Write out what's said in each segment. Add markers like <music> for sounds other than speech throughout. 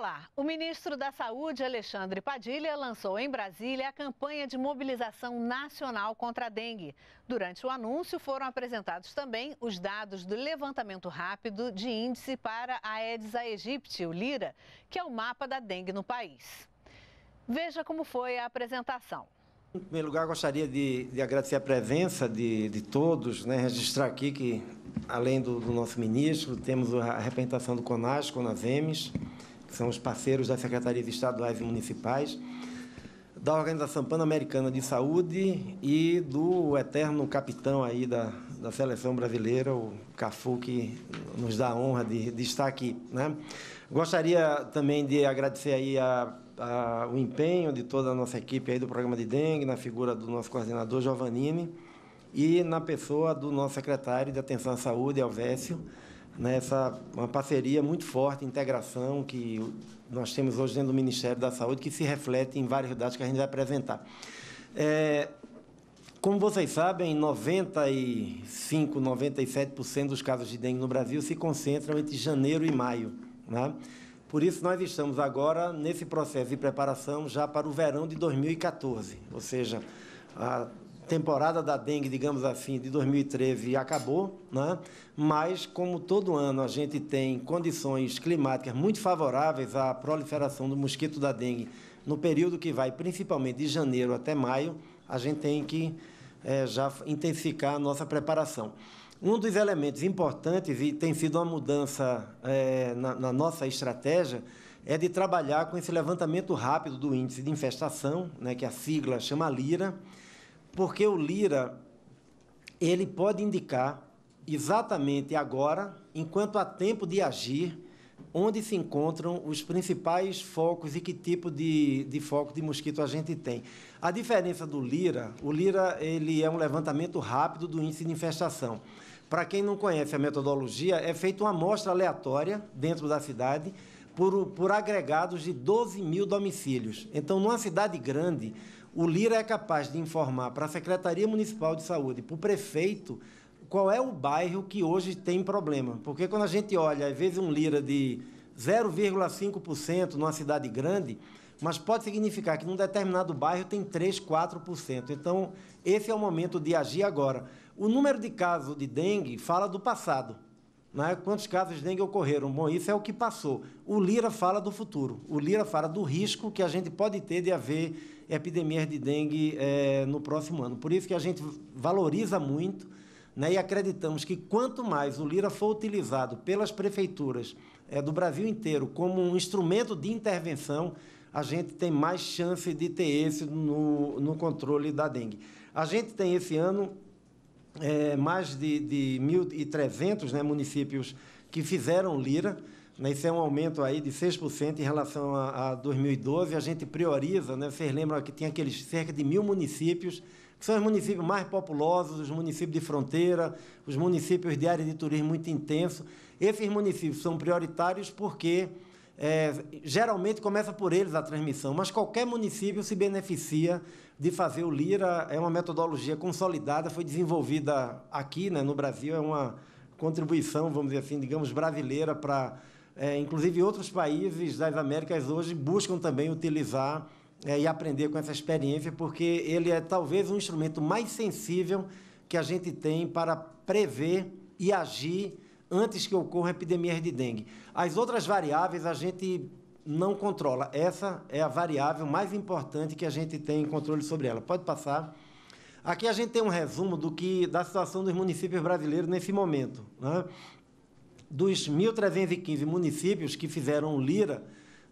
Olá! O ministro da Saúde, Alexandre Padilha, lançou em Brasília a campanha de mobilização nacional contra a dengue. Durante o anúncio, foram apresentados também os dados do levantamento rápido de índice para a Aedes aegypti, o LIRA, que é o mapa da dengue no país. Veja como foi a apresentação. Em primeiro lugar, gostaria de, de agradecer a presença de, de todos, né? registrar aqui que, além do, do, nosso ministro, temos a representação do Conasco, nas EMES são os parceiros das secretarias estaduais e municipais, da Organização Pan-Americana de Saúde e do eterno capitão aí da, da seleção brasileira, o Cafu, que nos dá a honra de, de estar aqui. Né? Gostaria também de agradecer aí a, a, o empenho de toda a nossa equipe aí do programa de dengue, na figura do nosso coordenador Giovannini e na pessoa do nosso secretário de Atenção à Saúde, Alvésio nessa né, uma parceria muito forte, integração que nós temos hoje dentro do Ministério da Saúde, que se reflete em vários dados que a gente vai apresentar. É, como vocês sabem, 95, 97% dos casos de dengue no Brasil se concentram entre janeiro e maio. Né? Por isso, nós estamos agora nesse processo de preparação já para o verão de 2014, ou seja, a temporada da dengue, digamos assim, de 2013 acabou, né? mas como todo ano a gente tem condições climáticas muito favoráveis à proliferação do mosquito da dengue no período que vai principalmente de janeiro até maio, a gente tem que é, já intensificar a nossa preparação. Um dos elementos importantes, e tem sido uma mudança é, na, na nossa estratégia, é de trabalhar com esse levantamento rápido do índice de infestação, né, que a sigla chama LIRA, porque o Lira ele pode indicar exatamente agora, enquanto há tempo de agir, onde se encontram os principais focos e que tipo de, de foco de mosquito a gente tem. A diferença do Lira, o Lira ele é um levantamento rápido do índice de infestação. Para quem não conhece a metodologia, é feita uma amostra aleatória dentro da cidade por, por agregados de 12 mil domicílios. Então, numa cidade grande, o Lira é capaz de informar para a Secretaria Municipal de Saúde, para o prefeito, qual é o bairro que hoje tem problema. Porque quando a gente olha, às vezes, um Lira de 0,5% numa cidade grande, mas pode significar que num determinado bairro tem 3, 4%. Então, esse é o momento de agir agora. O número de casos de dengue fala do passado. Né? Quantos casos de dengue ocorreram? Bom, isso é o que passou. O Lira fala do futuro. O Lira fala do risco que a gente pode ter de haver epidemias de dengue é, no próximo ano. Por isso que a gente valoriza muito né? e acreditamos que quanto mais o Lira for utilizado pelas prefeituras é, do Brasil inteiro como um instrumento de intervenção, a gente tem mais chance de ter esse no, no controle da dengue. A gente tem esse ano é, mais de, de 1.300 né, municípios que fizeram Lira. Né, isso é um aumento aí de 6% em relação a, a 2012. A gente prioriza, né, vocês lembram que tinha aqueles cerca de mil municípios que são os municípios mais populosos, os municípios de fronteira, os municípios de área de turismo muito intenso. Esses municípios são prioritários porque é, geralmente começa por eles a transmissão, mas qualquer município se beneficia de fazer o Lira. É uma metodologia consolidada, foi desenvolvida aqui né, no Brasil, é uma contribuição, vamos dizer assim, digamos, brasileira para. É, inclusive, outros países das Américas hoje buscam também utilizar é, e aprender com essa experiência, porque ele é talvez um instrumento mais sensível que a gente tem para prever e agir antes que ocorra epidemias de dengue. As outras variáveis a gente não controla. Essa é a variável mais importante que a gente tem controle sobre ela. Pode passar. Aqui a gente tem um resumo do que da situação dos municípios brasileiros nesse momento. Né? Dos 1.315 municípios que fizeram o Lira,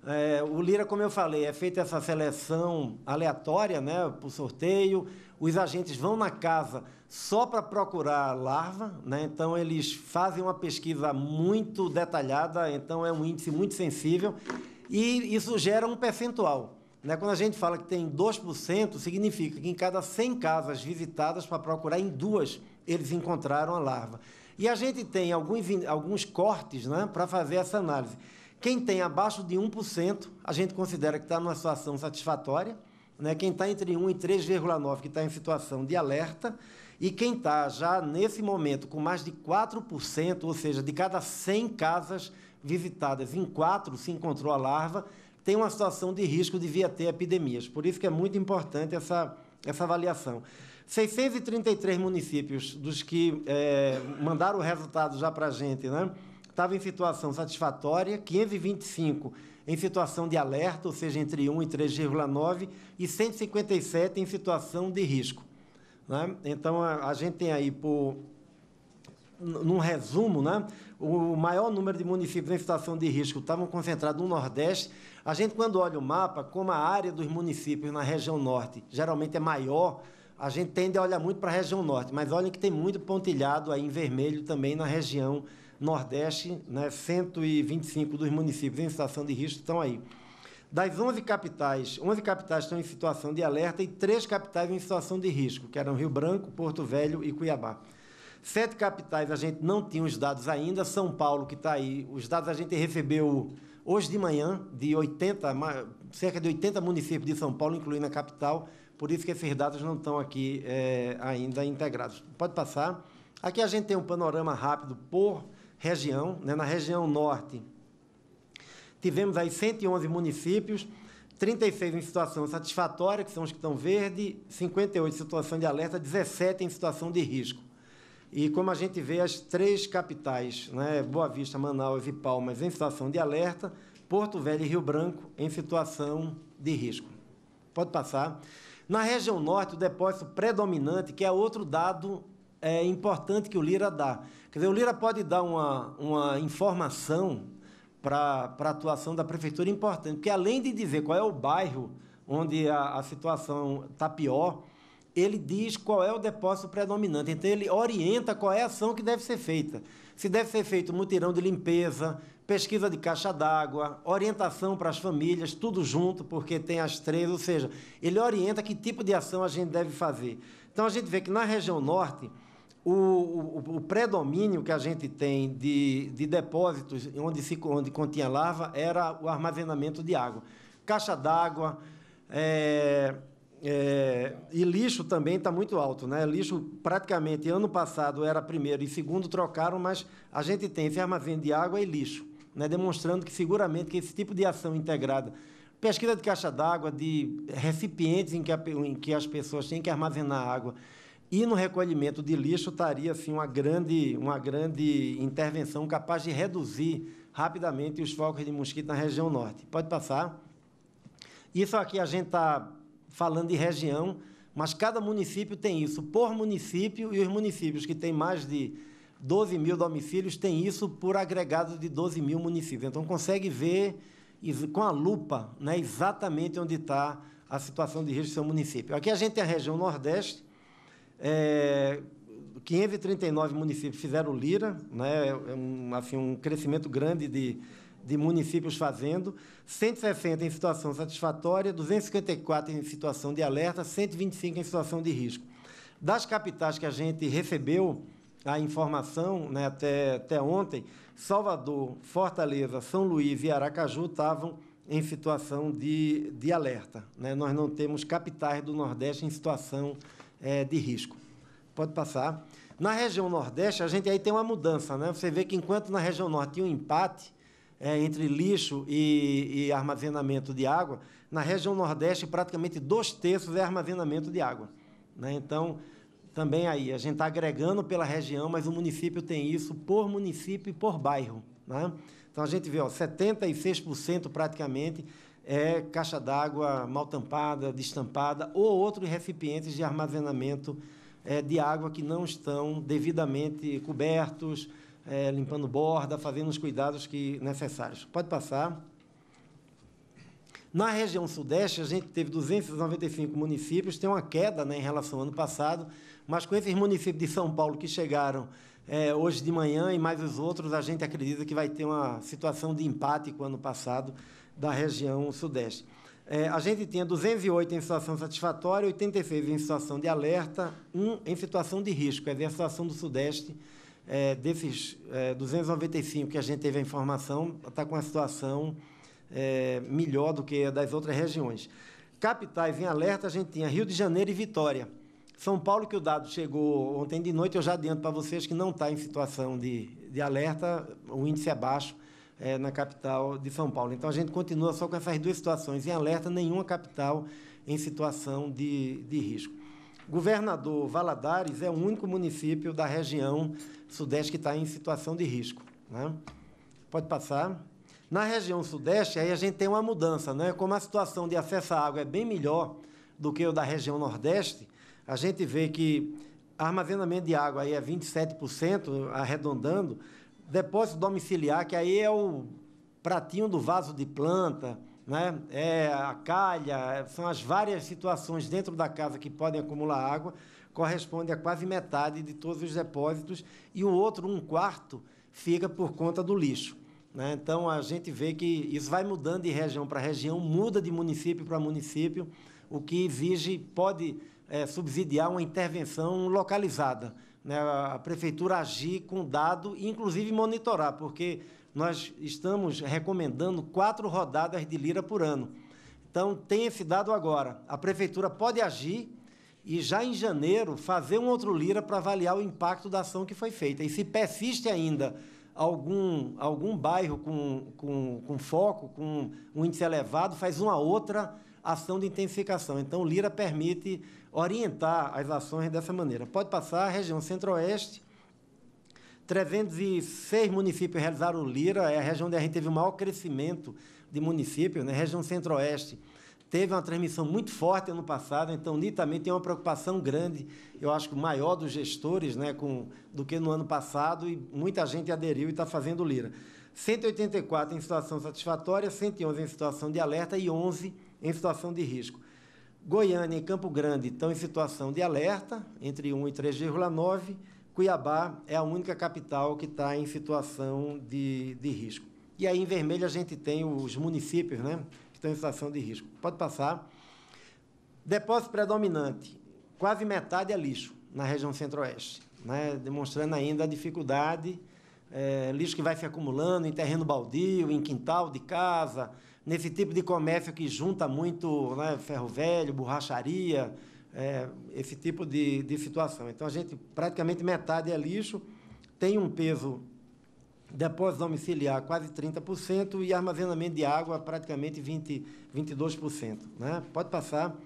é, o Lira, como eu falei, é feita essa seleção aleatória, né, por sorteio, os agentes vão na casa só para procurar larva, né? então eles fazem uma pesquisa muito detalhada, então é um índice muito sensível, e isso gera um percentual. Né? Quando a gente fala que tem 2%, significa que em cada 100 casas visitadas para procurar, em duas eles encontraram a larva. E a gente tem alguns, alguns cortes né, para fazer essa análise. Quem tem abaixo de 1%, a gente considera que está numa situação satisfatória, né, quem está entre 1 e 3,9, que está em situação de alerta, e quem está já nesse momento com mais de 4%, ou seja, de cada 100 casas visitadas, em 4 se encontrou a larva, tem uma situação de risco de via ter epidemias. Por isso que é muito importante essa, essa avaliação. 633 municípios dos que é, mandaram o resultado já para a gente, né? Estava em situação satisfatória, 525 em situação de alerta, ou seja, entre 1 e 3,9, e 157 em situação de risco. Né? Então, a, a gente tem aí, por, num resumo, né? o maior número de municípios em situação de risco estavam concentrados no Nordeste. A gente, quando olha o mapa, como a área dos municípios na região Norte geralmente é maior, a gente tende a olhar muito para a região Norte, mas olhem que tem muito pontilhado aí em vermelho também na região Norte Nordeste, né, 125 dos municípios em situação de risco estão aí. Das 11 capitais, 11 capitais estão em situação de alerta e três capitais em situação de risco, que eram Rio Branco, Porto Velho e Cuiabá. Sete capitais a gente não tinha os dados ainda, São Paulo que está aí, os dados a gente recebeu hoje de manhã de 80, cerca de 80 municípios de São Paulo, incluindo a capital, por isso que esses dados não estão aqui é, ainda integrados. Pode passar. Aqui a gente tem um panorama rápido por região. Né? Na região norte, tivemos aí 111 municípios, 36 em situação satisfatória, que são os que estão verde, 58 em situação de alerta, 17 em situação de risco. E como a gente vê, as três capitais, né, Boa Vista, Manaus e Palmas, em situação de alerta, Porto Velho e Rio Branco em situação de risco. Pode passar. Na região norte, o depósito predominante, que é outro dado é, importante que o Lira dá, Quer dizer, o Lira pode dar uma, uma informação para a atuação da prefeitura importante, porque além de dizer qual é o bairro onde a, a situação está pior, ele diz qual é o depósito predominante. Então, ele orienta qual é a ação que deve ser feita. Se deve ser feito mutirão de limpeza, pesquisa de caixa d'água, orientação para as famílias, tudo junto, porque tem as três, ou seja, ele orienta que tipo de ação a gente deve fazer. Então, a gente vê que na região norte o, o, o predomínio que a gente tem de, de depósitos onde, se, onde continha larva era o armazenamento de água. Caixa d'água é, é, e lixo também está muito alto. Né? Lixo praticamente ano passado era primeiro e segundo trocaram, mas a gente tem esse armazém de água e lixo, né? demonstrando que seguramente que esse tipo de ação integrada pesquisa de caixa d'água, de recipientes em que, a, em que, as pessoas têm que armazenar água, e no recolhimento de lixo estaria assim, uma, grande, uma grande intervenção capaz de reduzir rapidamente os focos de mosquito na região norte. Pode passar. Isso aqui a gente está falando de região, mas cada município tem isso por município, e os municípios que têm mais de 12 mil domicílios têm isso por agregado de 12 mil municípios. Então consegue ver com a lupa né, exatamente onde está a situação de risco do seu município. Aqui a gente tem a região Nordeste, é, 539 municípios fizeram Lira, né? É um, assim, um crescimento grande de, de municípios fazendo, 160 em situação satisfatória, 254 em situação de alerta, 125 em situação de risco. Das capitais que a gente recebeu a informação né, até, até ontem, Salvador, Fortaleza, São Luís e Aracaju estavam em situação de, de alerta. Né? Nós não temos capitais do Nordeste em situação de é, de risco. Pode passar. Na região Nordeste, a gente aí tem uma mudança, né? Você vê que enquanto na região Norte tinha um empate é, entre lixo e, e, armazenamento de água, na região Nordeste, praticamente dois terços é armazenamento de água. Né? Então, também aí, a gente está agregando pela região, mas o município tem isso por município e por bairro. Né? Então, a gente vê ó, 76% praticamente é caixa d'água mal tampada, destampada ou outros recipientes de armazenamento é, de água que não estão devidamente cobertos, é, limpando borda, fazendo os cuidados que necessários. Pode passar. Na região sudeste, a gente teve 295 municípios, tem uma queda né, em relação ao ano passado, mas com esses municípios de São Paulo que chegaram é, hoje de manhã e mais os outros, a gente acredita que vai ter uma situação de empate com o ano passado da região Sudeste. É, a gente tinha 208 em situação satisfatória, 86 em situação de alerta, 1 em situação de risco, quer dizer, a situação do Sudeste. É, desses 295 é, que a gente teve a informação, está com a situação é, melhor do que a das outras regiões. Capitais em alerta, a gente tinha Rio de Janeiro e Vitória. São Paulo, que o dado chegou ontem de noite, eu já adianto para vocês que não está em situação de, de alerta, o índice é baixo é, na capital de São Paulo. Então a gente continua só com essas duas situações, em alerta, nenhuma capital em situação de, de risco. Governador Valadares é o único município da região sudeste que está em situação de risco. Né? Pode passar. Na região sudeste, aí a gente tem uma mudança, né? Como a situação de acesso à água é bem melhor do que o da região nordeste, a gente vê que armazenamento de água aí é 27%, arredondando, depósito domiciliar, que aí é o pratinho do vaso de planta, né? é a calha, são as várias situações dentro da casa que podem acumular água, corresponde a quase metade de todos os depósitos, e o outro, um quarto, fica por conta do lixo. Né? Então a gente vê que isso vai mudando de região para região, muda de município para município, o que exige, pode é, subsidiar uma intervenção localizada. Né? A prefeitura agir com dado e, inclusive, monitorar, porque nós estamos recomendando quatro rodadas de lira por ano. Então, tem esse dado agora. A prefeitura pode agir e, já em janeiro, fazer um outro lira para avaliar o impacto da ação que foi feita. E se persiste ainda algum, algum bairro com, com, com foco, com um índice elevado, faz uma outra ação de intensificação. Então, o Lira permite orientar as ações dessa maneira. Pode passar, a região centro-oeste, 306 municípios realizaram o Lira, é a região onde a gente teve o maior crescimento de municípios, né? região centro-oeste teve uma transmissão muito forte ano passado, então nitamente tem uma preocupação grande, eu acho que maior dos gestores, né, com, do que no ano passado, e muita gente aderiu e está fazendo Lira. 184 em situação satisfatória, 111 em situação de alerta e 11 em situação de risco. Goiânia e Campo Grande estão em situação de alerta, entre 1 e 3,9. Cuiabá é a única capital que está em situação de, de risco. E aí, em vermelho, a gente tem os municípios né, que estão em situação de risco. Pode passar. Depósito predominante. Quase metade é lixo na região centro-oeste, né, demonstrando ainda a dificuldade. É, lixo que vai se acumulando em terreno baldio, em quintal de casa, nesse tipo de comércio que junta muito né, ferro velho, borracharia, é, esse tipo de, de situação. Então, a gente, praticamente metade é lixo, tem um peso depósito domiciliar quase 30% e armazenamento de água praticamente 20, 22%. Né? Pode passar.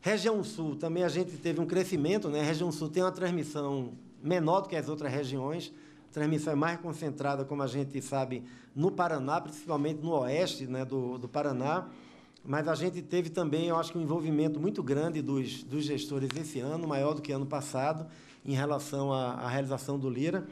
Região Sul, também a gente teve um crescimento, né? a região Sul tem uma transmissão menor do que as outras regiões, transmissão é mais concentrada, como a gente sabe, no Paraná, principalmente no oeste né, do, do Paraná. Mas a gente teve também, eu acho que um envolvimento muito grande dos, dos gestores esse ano, maior do que ano passado, em relação à, à realização do Lira.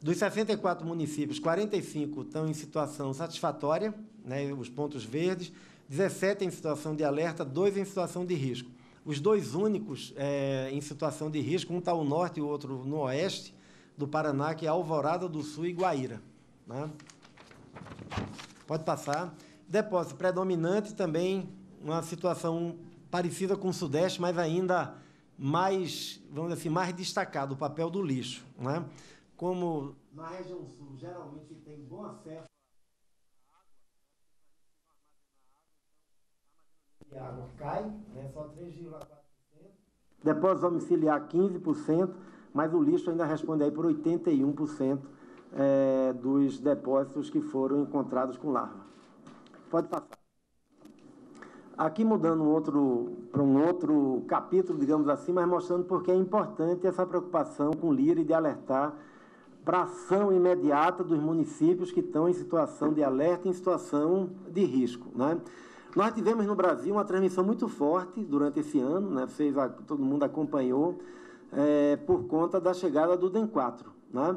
Dos 64 municípios, 45 estão em situação satisfatória, né, os pontos verdes, 17 em situação de alerta, 2 em situação de risco. Os dois únicos é, em situação de risco, um está ao norte e o outro no oeste, do Paraná, que é Alvorada do Sul e Guaíra. Né? Pode passar. Depósito predominante também, uma situação parecida com o Sudeste, mas ainda mais, vamos dizer assim, mais destacado o papel do lixo. Né? Como na região sul geralmente tem bom acesso à água, água cai, né? só 3,4%. Depósito domiciliar 15% mas o lixo ainda responde aí por 81% é, dos depósitos que foram encontrados com larva. Pode passar. Aqui mudando um para um outro capítulo, digamos assim, mas mostrando porque é importante essa preocupação com o LIRE de alertar para ação imediata dos municípios que estão em situação de alerta, em situação de risco. Né? Nós tivemos no Brasil uma transmissão muito forte durante esse ano, né? Vocês, todo mundo acompanhou, é, por conta da chegada do dem 4. Né?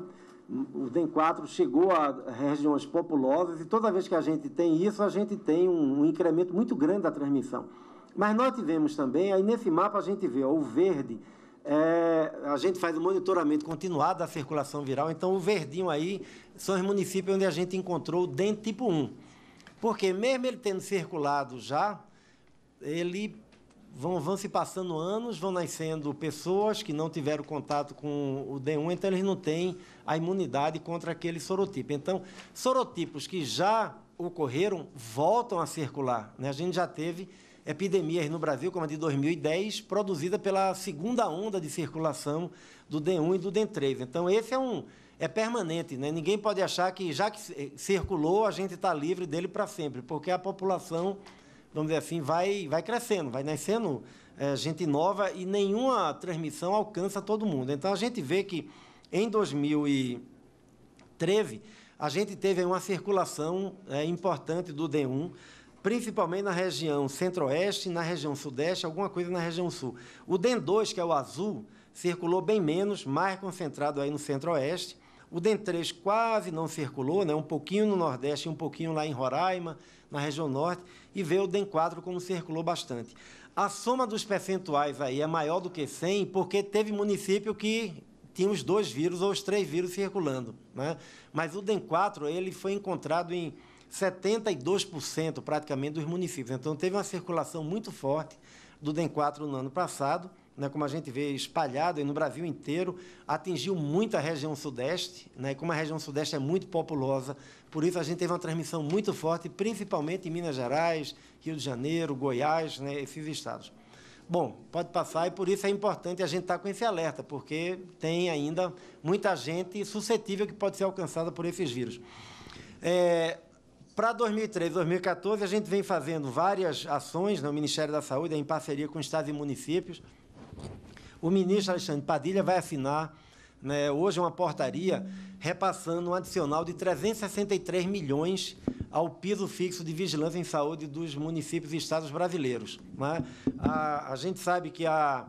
O dem 4 chegou a regiões populosas e toda vez que a gente tem isso, a gente tem um, um incremento muito grande da transmissão. Mas nós tivemos também, aí nesse mapa a gente vê ó, o verde, é, a gente faz o um monitoramento continuado da circulação viral, então o verdinho aí são os municípios onde a gente encontrou o DEN tipo 1. Porque mesmo ele tendo circulado já, ele vão, vão se passando anos, vão nascendo pessoas que não tiveram contato com o D1, então eles não têm a imunidade contra aquele sorotipo. Então, sorotipos que já ocorreram voltam a circular. Né? A gente já teve epidemias no Brasil, como a de 2010, produzida pela segunda onda de circulação do D1 e do D3. Então, esse é um é permanente, né? Ninguém pode achar que já que circulou, a gente está livre dele para sempre, porque a população vamos dizer assim, vai, vai crescendo, vai nascendo é, gente nova e nenhuma transmissão alcança todo mundo. Então a gente vê que em 2013 a gente teve uma circulação é, importante do D1, principalmente na região centro-oeste, na região sudeste, alguma coisa na região sul. O DEN2, que é o azul, circulou bem menos, mais concentrado aí no centro-oeste. O DEN3 quase não circulou, né? um pouquinho no nordeste, um pouquinho lá em Roraima, na região norte e ver o dem 4 como circulou bastante. A soma dos percentuais aí é maior do que 100, porque teve município que tinha os dois vírus ou os três vírus circulando. Né? Mas o dem 4 ele foi encontrado em 72% praticamente dos municípios. Então teve uma circulação muito forte do dem 4 no ano passado né, como a gente vê espalhado no Brasil inteiro, atingiu muito a região sudeste, né, e como a região sudeste é muito populosa, por isso a gente teve uma transmissão muito forte, principalmente em Minas Gerais, Rio de Janeiro, Goiás, né, esses estados. Bom, pode passar e por isso é importante a gente estar tá com esse alerta, porque tem ainda muita gente suscetível que pode ser alcançada por esses vírus. É, para 2013, 2014, a gente vem fazendo várias ações no né, Ministério da Saúde, em parceria com estados e municípios, o ministro Alexandre Padilha vai assinar né, hoje uma portaria repassando um adicional de 363 milhões ao piso fixo de vigilância em saúde dos municípios e estados brasileiros. Né? A, a, gente sabe que a,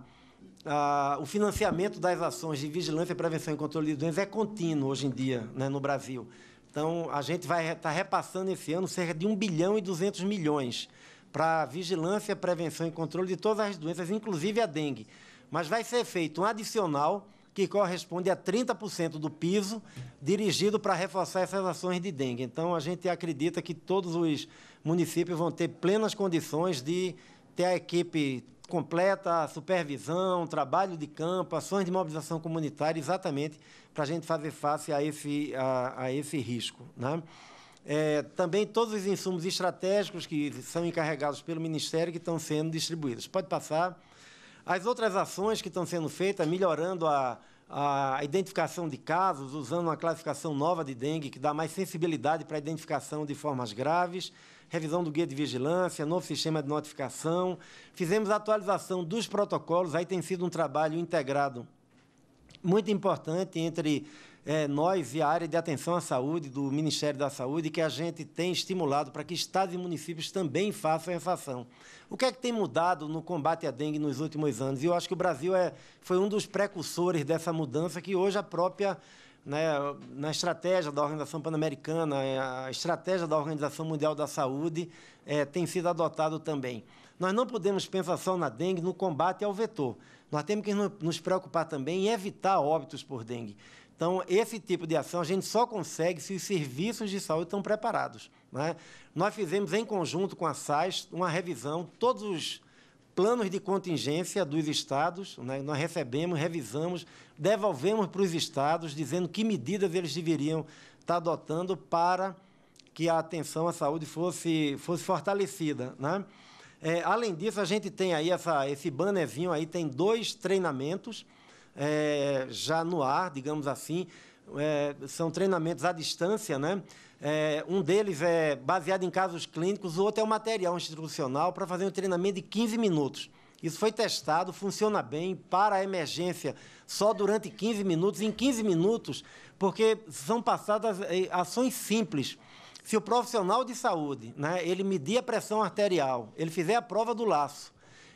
a, o financiamento das ações de vigilância, prevenção e controle de doenças é contínuo hoje em dia né, no Brasil. Então, a gente vai estar tá repassando esse ano cerca de 1 bilhão e 200 milhões para vigilância, prevenção e controle de todas as doenças, inclusive a dengue mas vai ser feito um adicional que corresponde a 30% do piso, dirigido para reforçar essas ações de dengue. Então, a gente acredita que todos os municípios vão ter plenas condições de ter a equipe completa, supervisão, trabalho de campo, ações de mobilização comunitária, exatamente para a gente fazer face a esse, a, a esse risco. Né? É, também todos os insumos estratégicos que são encarregados pelo Ministério que estão sendo distribuídos. Pode passar. As outras ações que estão sendo feitas, melhorando a, a identificação de casos, usando uma classificação nova de dengue, que dá mais sensibilidade para a identificação de formas graves, revisão do guia de vigilância, novo sistema de notificação. Fizemos atualização dos protocolos, aí tem sido um trabalho integrado muito importante entre é, nós e a área de atenção à saúde do Ministério da Saúde que a gente tem estimulado para que estados e municípios também façam essa ação. O que é que tem mudado no combate à dengue nos últimos anos? E eu acho que o Brasil é, foi um dos precursores dessa mudança que hoje a própria né, na estratégia da Organização Pan-Americana, é, a estratégia da Organização Mundial da Saúde é, tem sido adotado também. Nós não podemos pensar só na dengue no combate ao vetor. Nós temos que nos preocupar também em evitar óbitos por dengue. Então, esse tipo de ação a gente só consegue se os serviços de saúde estão preparados. Né? Nós fizemos, em conjunto com a SAIS, uma revisão, todos os planos de contingência dos estados, né? nós recebemos, revisamos, devolvemos para os estados, dizendo que medidas eles deveriam estar adotando para que a atenção à saúde fosse, fosse fortalecida. Né? É, além disso, a gente tem aí essa, esse bannerzinho aí, tem dois treinamentos, é, já no ar, digamos assim. É, são treinamentos à distância, né? É, um deles é baseado em casos clínicos, o outro é um material institucional para fazer um treinamento de 15 minutos. Isso foi testado, funciona bem para a emergência só durante 15 minutos. Em 15 minutos, porque são passadas é, ações simples. Se o profissional de saúde, né, ele medir a pressão arterial, ele fizer a prova do laço,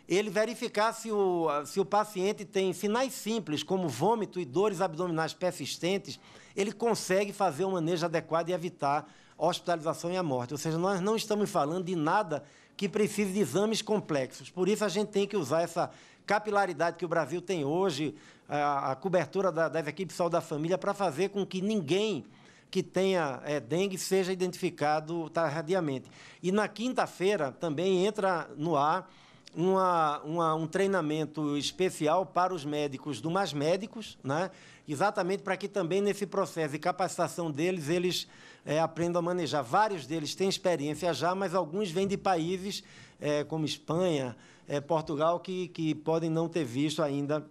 ele verificar se o, se o paciente tem sinais simples, como vômito e dores abdominais persistentes, ele consegue fazer um manejo adequado e evitar hospitalização e a morte. Ou seja, nós não estamos falando de nada que precise de exames complexos. Por isso, a gente tem que usar essa capilaridade que o Brasil tem hoje, a, a cobertura da, das equipes de saúde da família, para fazer com que ninguém que tenha é, dengue seja identificado tardiamente. E na quinta-feira também entra no ar uma, uma, um treinamento especial para os médicos do Mais Médicos, né? exatamente para que também nesse processo de capacitação deles, eles é, aprendam a manejar. Vários deles têm experiência já, mas alguns vêm de países é, como Espanha, é, Portugal, que, que podem não ter visto ainda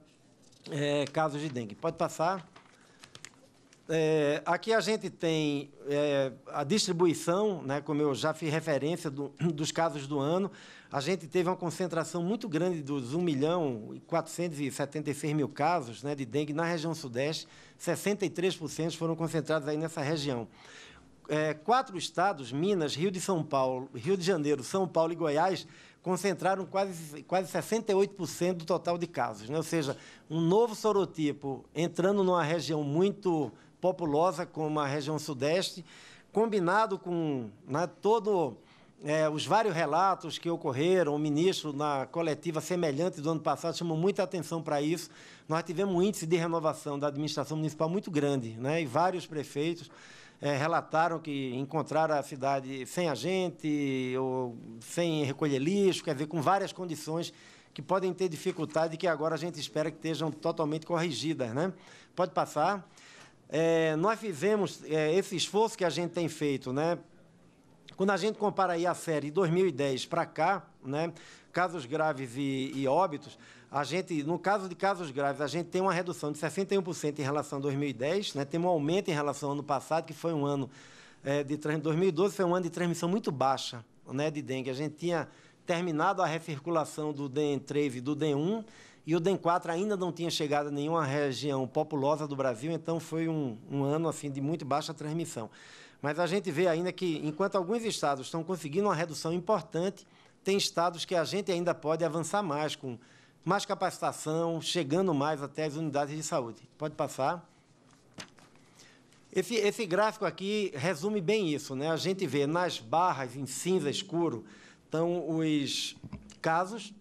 é, casos de dengue. Pode passar. É, aqui a gente tem é, a distribuição, né, como eu já fiz referência do, <clears throat> dos casos do ano. A gente teve uma concentração muito grande dos 1 milhão e 476 mil casos né, de dengue na região sudeste. 63% foram concentrados aí nessa região. É, quatro estados, Minas, Rio de São Paulo, Rio de Janeiro, São Paulo e Goiás, concentraram quase, quase 68% do total de casos. Né? Ou seja, um novo sorotipo entrando numa região muito populosa como a região sudeste, combinado com né, todo é, os vários relatos que ocorreram, o ministro na coletiva semelhante do ano passado chamou muita atenção para isso. Nós tivemos um índice de renovação da administração municipal muito grande, né? e vários prefeitos é, relataram que encontraram a cidade sem agente, ou sem recolher lixo, quer dizer, com várias condições que podem ter dificuldade e que agora a gente espera que estejam totalmente corrigidas. Né? Pode passar é, nós fizemos é, esse esforço que a gente tem feito, né? Quando a gente compara aí a série 2010 para cá, né, casos graves e, e, óbitos, a gente, no caso de casos graves, a gente tem uma redução de 61% em relação a 2010, né, tem um aumento em relação ao ano passado, que foi um ano é, de 2012 foi um ano de transmissão muito baixa né, de dengue. A gente tinha terminado a recirculação do DEN 3 e do DEN 1 e o DEM4 ainda não tinha chegado a nenhuma região populosa do Brasil, então foi um, um ano assim, de muito baixa transmissão. Mas a gente vê ainda que, enquanto alguns estados estão conseguindo uma redução importante, tem estados que a gente ainda pode avançar mais, com mais capacitação, chegando mais até as unidades de saúde. Pode passar. Esse, esse gráfico aqui resume bem isso. Né? A gente vê nas barras em cinza escuro estão os casos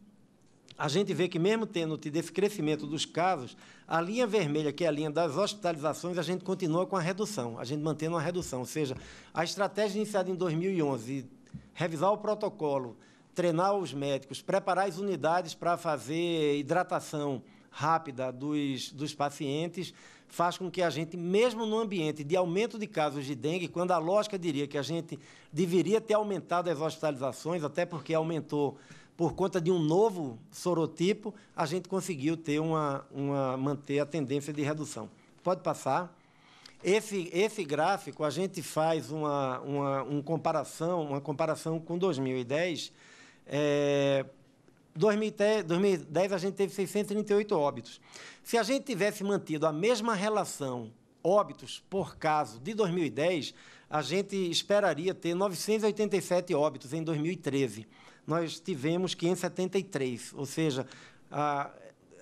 a gente vê que, mesmo tendo tido esse crescimento dos casos, a linha vermelha, que é a linha das hospitalizações, a gente continua com a redução, a gente mantendo uma redução. Ou seja, a estratégia iniciada em 2011, revisar o protocolo, treinar os médicos, preparar as unidades para fazer hidratação rápida dos, dos pacientes, faz com que a gente, mesmo no ambiente de aumento de casos de dengue, quando a lógica diria que a gente deveria ter aumentado as hospitalizações, até porque aumentou por conta de um novo sorotipo, a gente conseguiu ter uma, uma manter a tendência de redução. Pode passar. Esse, esse gráfico a gente faz uma, uma, comparação, uma comparação com 2010. É, 2010, a gente teve 638 óbitos. Se a gente tivesse mantido a mesma relação óbitos por caso de 2010, a gente esperaria ter 987 óbitos em 2013. Nós tivemos 573, ou seja, a,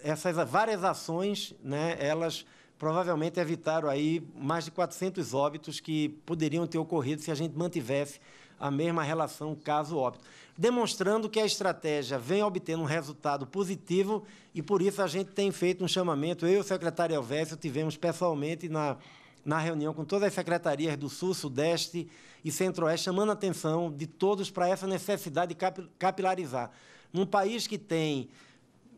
essas várias ações, né, elas provavelmente evitaram aí mais de 400 óbitos que poderiam ter ocorrido se a gente mantivesse a mesma relação caso-óbito, demonstrando que a estratégia vem obtendo um resultado positivo e por isso a gente tem feito um chamamento. Eu e o secretário Elvésio tivemos pessoalmente na, na reunião com todas as secretarias do Sul, Sudeste e Centro-Oeste, chamando a atenção de todos para essa necessidade de capilarizar. Num país que tem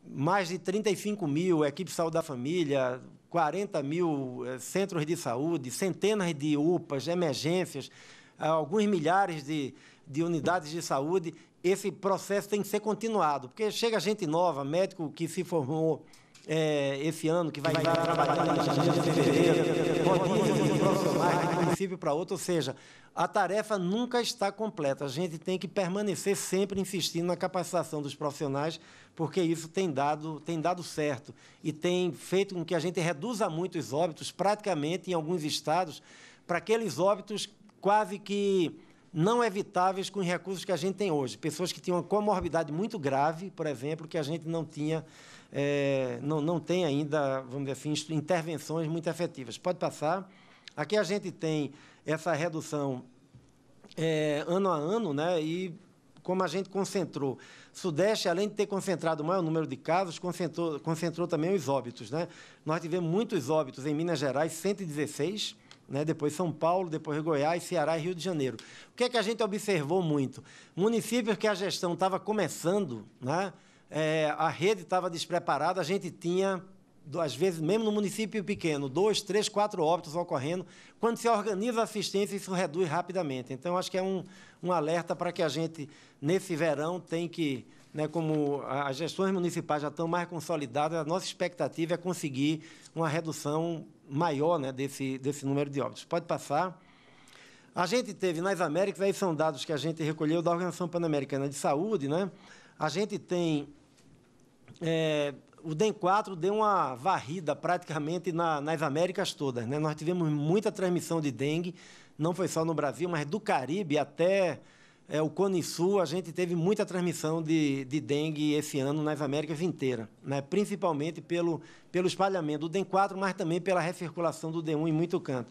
mais de 35 mil equipes de saúde da família, 40 mil eh, centros de saúde, centenas de UPAs, emergências, alguns milhares de, de unidades de saúde, esse processo tem que ser continuado, porque chega gente nova, médico que se formou é, esse ano, que vai, vai trabalhar em janeiro, fevereiro, rodízio de profissionais de um município para outro, ou seja, a tarefa nunca está completa. A gente tem que permanecer sempre insistindo na capacitação dos profissionais, porque isso tem dado, tem dado certo e tem feito com que a gente reduza muito os óbitos, praticamente em alguns estados, para aqueles óbitos quase que não evitáveis com os recursos que a gente tem hoje. Pessoas que tinham uma comorbidade muito grave, por exemplo, que a gente não tinha, é, não, não tem ainda, vamos dizer assim, intervenções muito efetivas. Pode passar. Aqui a gente tem essa redução é, ano a ano, né? E como a gente concentrou. Sudeste, além de ter concentrado o maior número de casos, concentrou, concentrou também os óbitos. Né? Nós tivemos muitos óbitos em Minas Gerais, 116, né? depois São Paulo, depois Goiás, Ceará e Rio de Janeiro. O que é que a gente observou muito? Municípios que a gestão estava começando, né? É, a rede estava despreparada, a gente tinha, às vezes, mesmo no município pequeno, dois, três, quatro óbitos ocorrendo. Quando se organiza a assistência, isso reduz rapidamente. Então, acho que é um, um alerta para que a gente, nesse verão, tem que né, como as gestões municipais já estão mais consolidadas, a nossa expectativa é conseguir uma redução maior né, desse, desse número de óbitos. Pode passar. A gente teve nas Américas, aí são dados que a gente recolheu da Organização Pan-Americana de Saúde, né? A gente tem. É, o DEM 4 deu uma varrida praticamente na, nas Américas todas. Né? Nós tivemos muita transmissão de dengue, não foi só no Brasil, mas do Caribe até é, o Cone Sul, a gente teve muita transmissão de, de dengue esse ano nas Américas inteiras, né? principalmente pelo, pelo espalhamento do DEN 4, mas também pela recirculação do D1 em muito canto.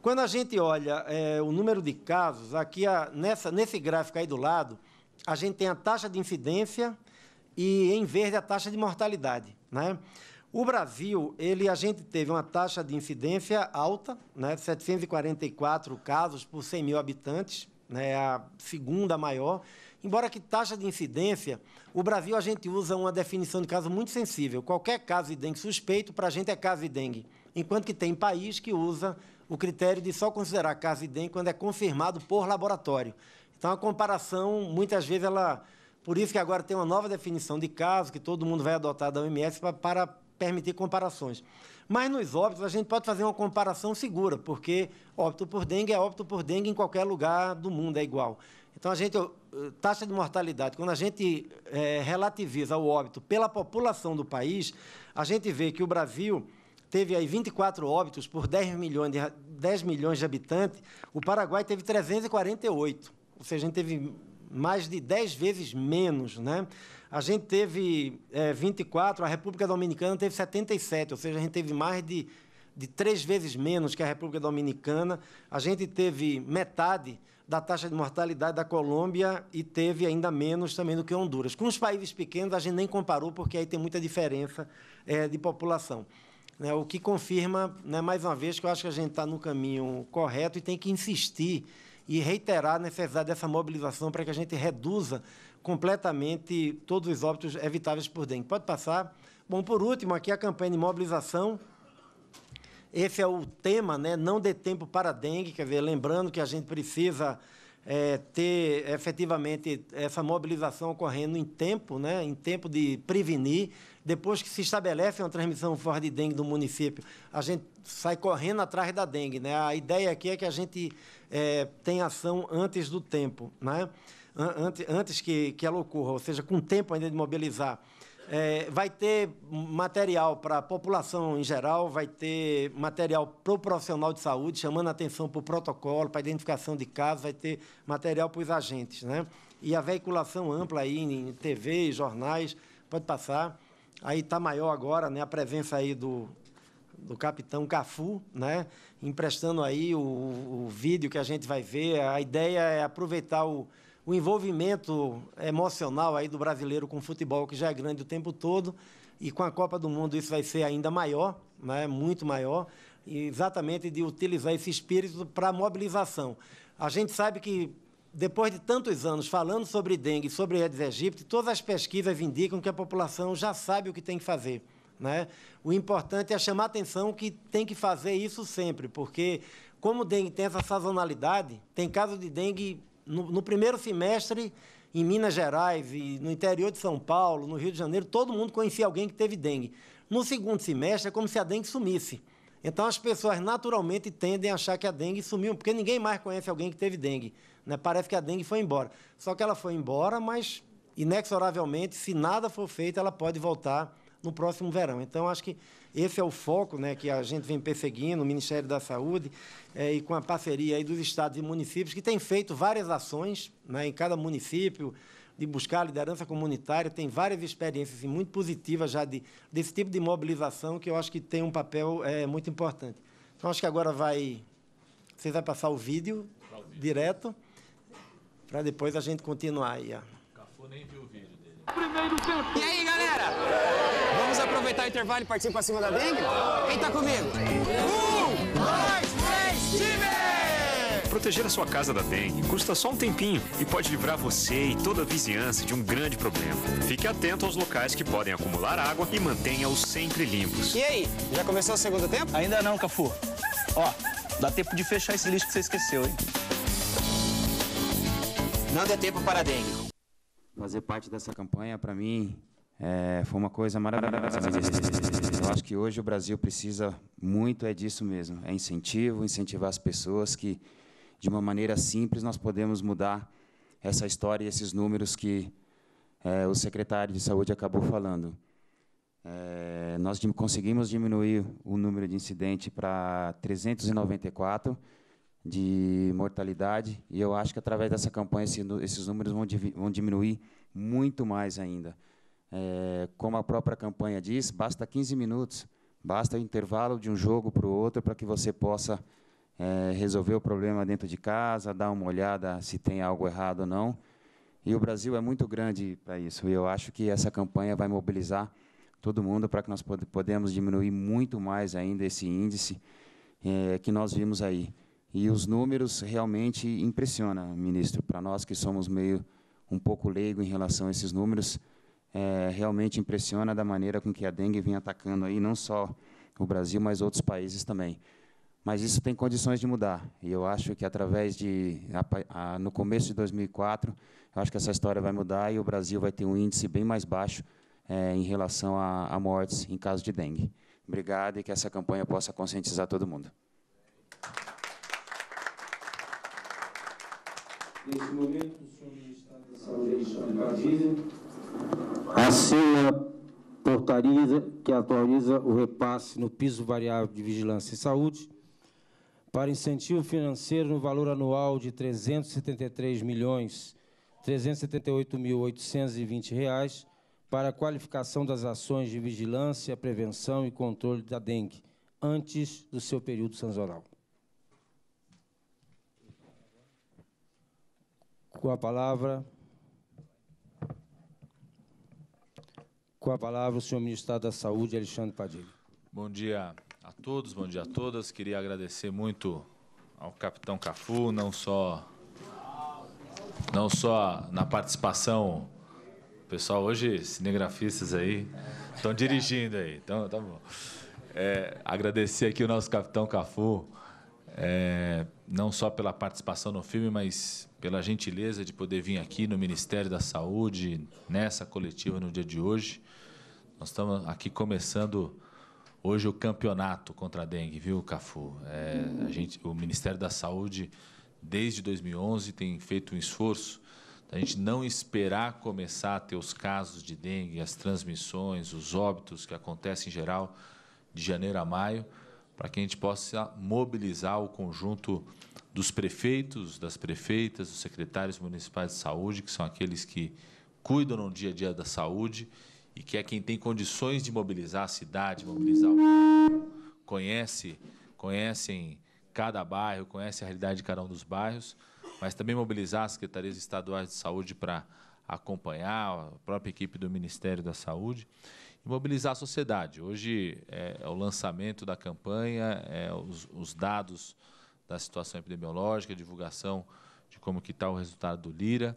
Quando a gente olha é, o número de casos, aqui a, nessa, nesse gráfico aí do lado, a gente tem a taxa de incidência e, em verde, a taxa de mortalidade. Né? O Brasil, ele, a gente teve uma taxa de incidência alta, né? 744 casos por 100 mil habitantes, né, é a segunda maior. Embora que taxa de incidência, o Brasil a gente usa uma definição de caso muito sensível. Qualquer caso de dengue suspeito, para a gente é caso de dengue. Enquanto que tem país que usa o critério de só considerar caso de dengue quando é confirmado por laboratório. Então, a comparação, muitas vezes, ela... Por isso que agora tem uma nova definição de caso que todo mundo vai adotar da OMS para, para permitir comparações. Mas nos óbitos, a gente pode fazer uma comparação segura, porque óbito por dengue é óbito por dengue em qualquer lugar do mundo, é igual. Então, a gente, eh, taxa de mortalidade, quando a gente é, relativiza o óbito pela população do país, a gente vê que o Brasil teve aí 24 óbitos por 10 milhões de, 10 milhões de habitantes, o Paraguai teve 348, ou seja, a gente teve mais de 10 vezes menos, né? A gente teve é, 24, a República Dominicana teve 77, ou seja, a gente teve mais de, de três vezes menos que a República Dominicana. A gente teve metade da taxa de mortalidade da Colômbia e teve ainda menos também do que Honduras. Com os países pequenos, a gente nem comparou, porque aí tem muita diferença é, de população. Né, o que confirma, né, mais uma vez, que eu acho que a gente está no caminho correto e tem que insistir e reiterar a necessidade dessa mobilização para que a gente reduza completamente todos os óbitos evitáveis por dengue. Pode passar. Bom, por último, aqui a campanha de mobilização. Esse é o tema, né? Não dê tempo para dengue. Quer dizer, lembrando que a gente precisa é, ter efetivamente essa mobilização ocorrendo em tempo, né? Em tempo de prevenir. Depois que se estabelece uma transmissão fora de dengue do município, a gente sai correndo atrás da dengue, né? A ideia aqui é que a gente é, tenha ação antes do tempo, né? antes, antes que, que ela ocorra, ou seja, com tempo ainda de mobilizar. É, vai ter material para a população em geral, vai ter material para o profissional de saúde, chamando a atenção para o protocolo, para a identificação de casos, vai ter material para os agentes. Né? E a veiculação ampla aí em TV, jornais, pode passar. Aí está maior agora né, a presença aí do, do capitão Cafu, né, emprestando aí o, o vídeo que a gente vai ver. A ideia é aproveitar o, o envolvimento emocional aí do brasileiro com o futebol, que já é grande o tempo todo, e com a Copa do Mundo isso vai ser ainda maior, né? muito maior, exatamente de utilizar esse espírito para mobilização. A gente sabe que depois de tantos anos falando sobre dengue, sobre Aedes aegypti, todas as pesquisas indicam que a população já sabe o que tem que fazer. Né? O importante é chamar a atenção que tem que fazer isso sempre, porque como o dengue tem essa sazonalidade, tem caso de dengue no, no primeiro semestre, em Minas Gerais e no interior de São Paulo, no Rio de Janeiro, todo mundo conhecia alguém que teve dengue. No segundo semestre, é como se a dengue sumisse. Então, as pessoas naturalmente tendem a achar que a dengue sumiu, porque ninguém mais conhece alguém que teve dengue. Né? Parece que a dengue foi embora. Só que ela foi embora, mas inexoravelmente, se nada for feito, ela pode voltar no próximo verão. Então, acho que esse é o foco né, que a gente vem perseguindo, o Ministério da Saúde, é, e com a parceria dos estados e municípios, que tem feito várias ações né, em cada município, de buscar liderança comunitária, tem várias experiências assim, muito positivas já de, desse tipo de mobilização, que eu acho que tem um papel é, muito importante. Então, acho que agora vai. vocês vai passar o vídeo direto, para depois a gente continuar aí. Cafu nem viu o vídeo. Primeiro tempo. E aí, galera? Vamos aproveitar o intervalo e partir pra cima da dengue? Quem tá comigo? Um, dois, três, time! Proteger a sua casa da dengue custa só um tempinho e pode livrar você e toda a vizinhança de um grande problema. Fique atento aos locais que podem acumular água e mantenha-os sempre limpos. E aí, já começou o segundo tempo? Ainda não, Cafu. Ó, dá tempo de fechar esse lixo que você esqueceu, hein? Não dê tempo para a dengue fazer parte dessa campanha, para mim, é, foi uma coisa maravilhosa. Eu acho que hoje o Brasil precisa muito é disso mesmo, é incentivo, incentivar as pessoas que, de uma maneira simples, nós podemos mudar essa história e esses números que é, o secretário de saúde acabou falando. É, nós conseguimos diminuir o número de incidentes para 394 de mortalidade. E eu acho que através dessa campanha esse, esses números vão, vão, diminuir muito mais ainda. É, como a própria campanha diz, basta 15 minutos, basta o intervalo de um jogo para o outro para que você possa é, resolver o problema dentro de casa, dar uma olhada se tem algo errado ou não. E o Brasil é muito grande para isso. E eu acho que essa campanha vai mobilizar todo mundo para que nós pod podemos diminuir muito mais ainda esse índice é, que nós vimos aí. E os números realmente impressionam, ministro. Para nós que somos meio um pouco leigo em relação a esses números, é, realmente impressiona da maneira com que a dengue vem atacando aí, não só o Brasil, mas outros países também. Mas isso tem condições de mudar. E eu acho que através de a, a, no começo de 2004, eu acho que essa história vai mudar e o Brasil vai ter um índice bem mais baixo é, em relação a, a mortes em caso de dengue. Obrigado e que essa campanha possa conscientizar todo mundo. Neste momento, o senhor Ministro da Saúde Alexandre Padilha assina portaria que atualiza o repasse no piso variável de vigilância e saúde para incentivo financeiro no valor anual de 373 milhões 378.820 reais para a qualificação das ações de vigilância, prevenção e controle da dengue antes do seu período sanzonal. com a palavra. Com a palavra, o senhor ministro da Saúde, Alexandre Padilha. Bom dia a todos, bom dia a todas. Queria agradecer muito ao capitão Cafu, não só não só na participação. Pessoal, hoje cinegrafistas aí estão dirigindo aí. Então, tá bom. É, agradecer aqui o nosso capitão Cafu é, não só pela participação no filme, mas pela gentileza de poder vir aqui no Ministério da Saúde, nessa coletiva no dia de hoje. Nós estamos aqui começando hoje o campeonato contra a dengue, viu, Cafu? É, a gente, o Ministério da Saúde, desde 2011, tem feito um esforço a gente não esperar começar a ter os casos de dengue, as transmissões, os óbitos que acontecem em geral de janeiro a maio, para que a gente possa mobilizar o conjunto dos prefeitos, das prefeitas, dos secretários municipais de saúde, que são aqueles que cuidam no dia a dia da saúde e que é quem tem condições de mobilizar a cidade, mobilizar o conhece, conhecem cada bairro, conhece a realidade de cada um dos bairros, mas também mobilizar as secretarias estaduais de saúde para acompanhar a própria equipe do Ministério da Saúde mobilizar a sociedade. Hoje é, é o lançamento da campanha, é os, os, dados da situação epidemiológica, divulgação de como que está o resultado do Lira.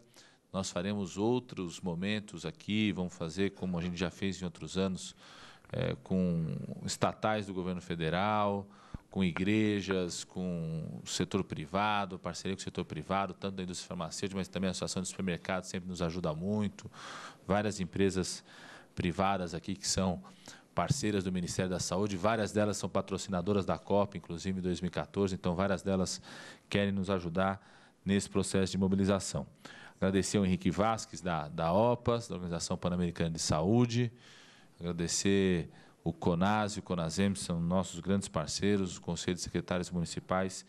Nós faremos outros momentos aqui, vamos fazer como a gente já fez em outros anos, é, com estatais do governo federal, com igrejas, com o setor privado, parceria com o setor privado, tanto da indústria farmacêutica, mas também a Associação de Supermercados sempre nos ajuda muito, várias empresas privadas aqui que são parceiras do Ministério da Saúde, várias delas são patrocinadoras da COP, inclusive em 2014, então várias delas querem nos ajudar nesse processo de mobilização. Agradecer ao Henrique Vasques, da, da OPAS, da Organização Pan-Americana de Saúde, agradecer o CONAS e o CONASEM, são nossos grandes parceiros, o Conselho de Secretários Municipais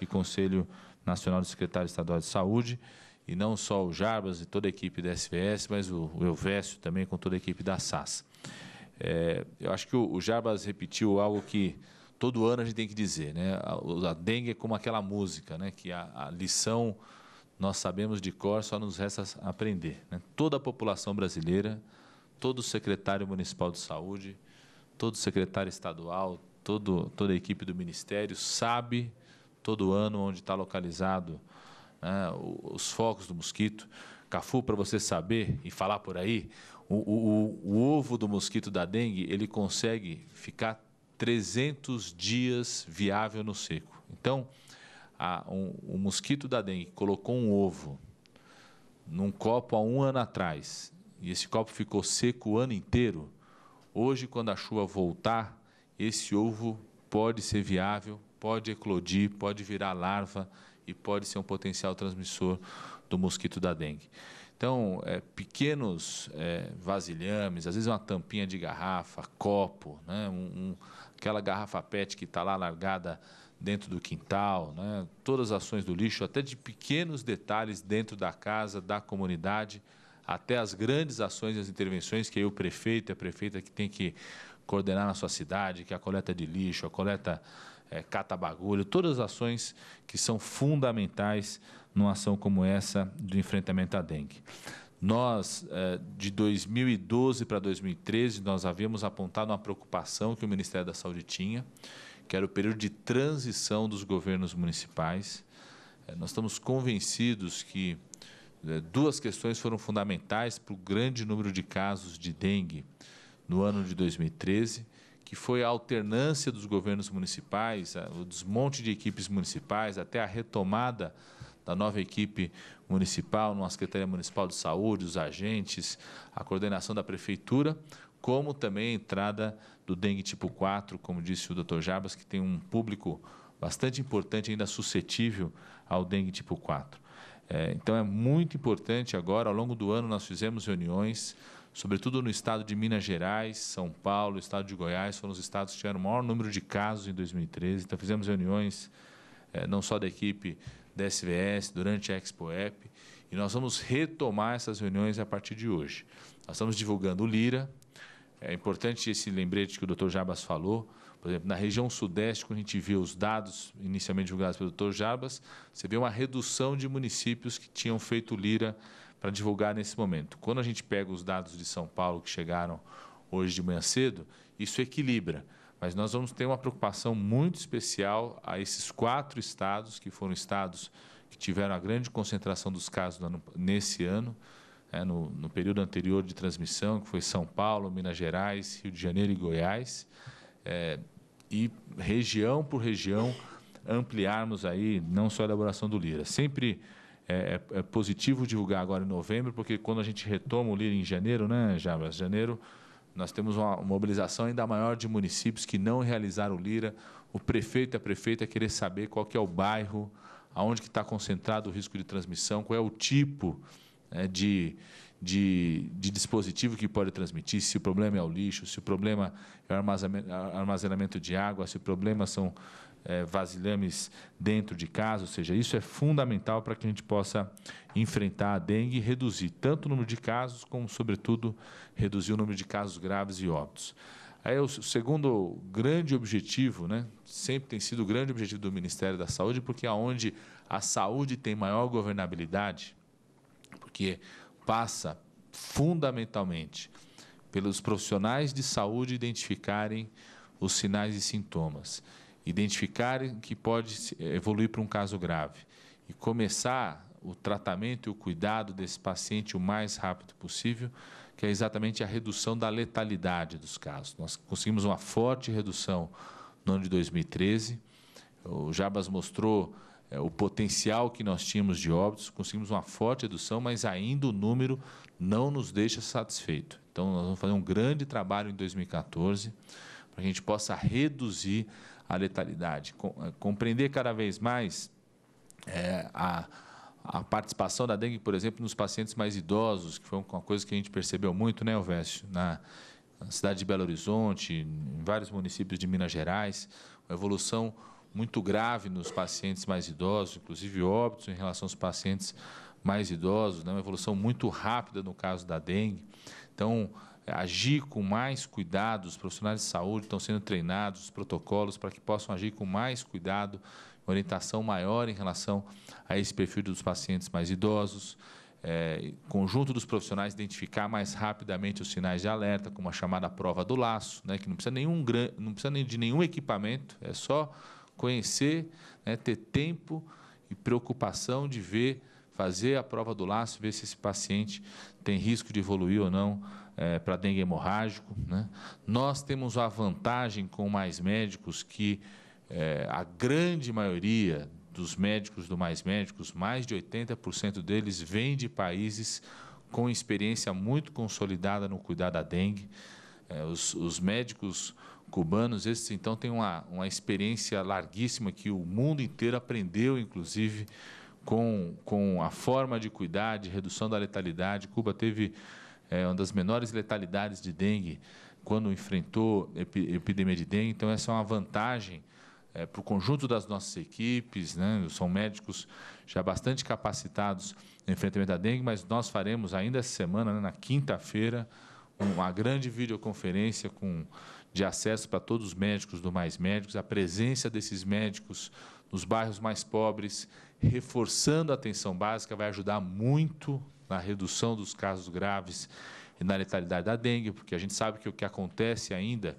e Conselho Nacional de Secretários Estaduais de Saúde e não só o Jarbas e toda a equipe da SVS, mas o, o Elvésio também com toda a equipe da SAS. É, eu acho que o, o Jarbas repetiu algo que todo ano a gente tem que dizer, né? A, a dengue é como aquela música, né? Que a, a, lição nós sabemos de cor, só nos resta aprender. Né? Toda a população brasileira, todo o secretário municipal de saúde, todo o secretário estadual, todo, toda a equipe do ministério sabe todo ano onde está localizado né, os focos do mosquito. Cafu, para você saber e falar por aí, o, o, o, ovo do mosquito da dengue ele consegue ficar 300 dias viável no seco. Então, a, um, o mosquito da dengue colocou um ovo num copo há um ano atrás e esse copo ficou seco o ano inteiro. Hoje, quando a chuva voltar, esse ovo pode ser viável, pode eclodir, pode virar larva e pode ser um potencial transmissor do mosquito da dengue. Então, é, pequenos é, vasilhames, às vezes uma tampinha de garrafa, copo, né? Um, um, aquela garrafa PET que está lá largada dentro do quintal, né? todas as ações do lixo, até de pequenos detalhes dentro da casa, da comunidade, até as grandes ações e as intervenções que aí o prefeito e a prefeita que tem que coordenar na sua cidade, que é a coleta de lixo, a coleta é, cata-bagulho, todas as ações que são fundamentais numa ação como essa do enfrentamento à dengue. Nós, é, de 2012 para 2013, nós havíamos apontado uma preocupação que o Ministério da Saúde tinha, que era o período de transição dos governos municipais. É, nós estamos convencidos que é, duas questões foram fundamentais para o grande número de casos de dengue no ano de 2013, que foi a alternância dos governos municipais, o desmonte de equipes municipais, até a retomada da nova equipe municipal, numa Secretaria Municipal de Saúde, os agentes, a coordenação da Prefeitura, como também a entrada do dengue tipo 4, como disse o Dr. Jabas, que tem um público bastante importante, ainda suscetível ao dengue tipo 4. É, então, é muito importante agora, ao longo do ano, nós fizemos reuniões sobretudo no estado de Minas Gerais, São Paulo, estado de Goiás, foram os estados que tiveram o maior número de casos em 2013. Então, fizemos reuniões, eh, não só da equipe da SVS, durante a Expo App, e nós vamos retomar essas reuniões a partir de hoje. Nós estamos divulgando o Lira, é importante esse lembrete que o Dr. Jabas falou. Por exemplo, na região sudeste, quando a gente viu os dados inicialmente divulgados pelo Dr. Jabas, você vê uma redução de municípios que tinham feito Lira para divulgar nesse momento. Quando a gente pega os dados de São Paulo que chegaram hoje de manhã cedo, isso equilibra. Mas nós vamos ter uma preocupação muito especial a esses quatro estados, que foram estados que tiveram a grande concentração dos casos ano, nesse ano, é, no, no período anterior de transmissão, que foi São Paulo, Minas Gerais, Rio de Janeiro e Goiás. É, e região por região ampliarmos aí não só a elaboração do Lira. Sempre é, é, é, positivo divulgar agora em novembro, porque quando a gente retoma o lira em janeiro, né, Jabas? Janeiro, nós temos uma mobilização ainda maior de municípios que não realizaram o Lira. O prefeito e a prefeita querer saber qual que é o bairro, aonde que está concentrado o risco de transmissão, qual é o tipo né, de, de, de, dispositivo que pode transmitir, se o problema é o lixo, se o problema é o armazenamento de água, se o problema são é, vasilhames dentro de casa, ou seja, isso é fundamental para que a gente possa enfrentar a dengue e reduzir tanto o número de casos, como, sobretudo, reduzir o número de casos graves e óbitos. Aí, é o segundo grande objetivo, né, sempre tem sido o grande objetivo do Ministério da Saúde, porque aonde é a saúde tem maior governabilidade, porque passa fundamentalmente pelos profissionais de saúde identificarem os sinais e sintomas identificar que pode eh, evoluir para um caso grave e começar o tratamento e o cuidado desse paciente o mais rápido possível, que é exatamente a redução da letalidade dos casos. Nós conseguimos uma forte redução no ano de 2013. O Jabas mostrou é, o potencial que nós tínhamos de óbitos, conseguimos uma forte redução, mas ainda o número não nos deixa satisfeito. Então, nós vamos fazer um grande trabalho em 2014 para que a gente possa reduzir a letalidade. Eh, compreender cada vez mais é, a, a participação da dengue, por exemplo, nos pacientes mais idosos, que foi uma coisa que a gente percebeu muito, né, Elvésio? Na, na cidade de Belo Horizonte, em vários municípios de Minas Gerais, uma evolução muito grave nos pacientes mais idosos, inclusive óbitos em relação aos pacientes mais idosos, né? uma evolução muito rápida no caso da dengue. Então, agir com mais cuidado, os profissionais de saúde estão sendo treinados, os protocolos para que possam agir com mais cuidado, orientação maior em relação a esse perfil dos pacientes mais idosos. É, conjunto dos profissionais identificar mais rapidamente os sinais de alerta, como a chamada prova do laço, né, que não precisa, nenhum, não precisa de nenhum equipamento, é só conhecer, né, ter tempo e preocupação de ver, fazer a prova do laço, ver se esse paciente tem risco de evoluir ou não é, para dengue hemorrágico. Né? Nós temos a vantagem com mais médicos que é, a grande maioria dos médicos do Mais Médicos, mais de 80% deles vêm de países com experiência muito consolidada no cuidar da dengue. É, os, os, médicos cubanos, esses então, têm uma, uma experiência larguíssima que o mundo inteiro aprendeu, inclusive, com, com a forma de cuidar, de redução da letalidade. Cuba teve é uma das menores letalidades de dengue quando enfrentou epi epidemia de dengue. Então, essa é uma vantagem é, para o conjunto das nossas equipes, né? são médicos já bastante capacitados no enfrentamento da dengue, mas nós faremos ainda essa semana, né, na quinta-feira, uma grande videoconferência com, de acesso para todos os médicos do Mais Médicos, a presença desses médicos nos bairros mais pobres, reforçando a atenção básica, vai ajudar muito na redução dos casos graves e na letalidade da dengue, porque a gente sabe que o que acontece ainda